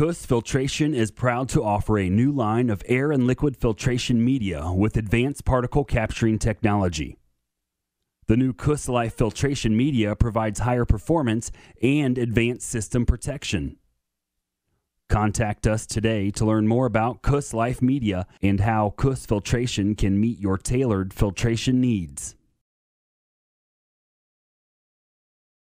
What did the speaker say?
Coos Filtration is proud to offer a new line of air and liquid filtration media with advanced particle capturing technology. The new Coos Life filtration media provides higher performance and advanced system protection. Contact us today to learn more about Coos Life Media and how Coos Filtration can meet your tailored filtration needs.